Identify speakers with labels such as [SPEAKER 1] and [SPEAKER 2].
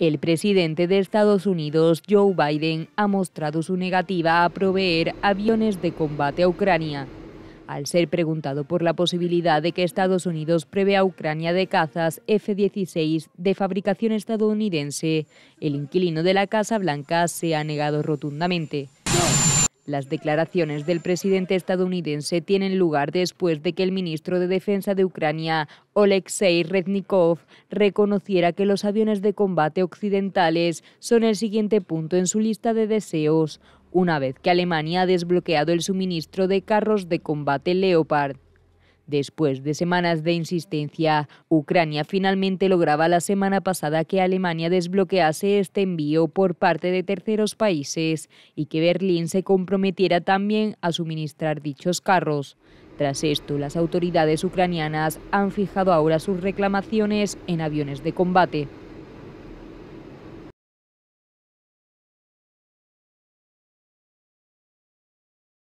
[SPEAKER 1] El presidente de Estados Unidos, Joe Biden, ha mostrado su negativa a proveer aviones de combate a Ucrania. Al ser preguntado por la posibilidad de que Estados Unidos prevea a Ucrania de cazas F-16 de fabricación estadounidense, el inquilino de la Casa Blanca se ha negado rotundamente. Las declaraciones del presidente estadounidense tienen lugar después de que el ministro de Defensa de Ucrania, Oleksiy Reznikov, reconociera que los aviones de combate occidentales son el siguiente punto en su lista de deseos, una vez que Alemania ha desbloqueado el suministro de carros de combate Leopard. Después de semanas de insistencia, Ucrania finalmente lograba la semana pasada que Alemania desbloquease este envío por parte de terceros países y que Berlín se comprometiera también a suministrar dichos carros. Tras esto, las autoridades ucranianas han fijado ahora sus reclamaciones en aviones de combate.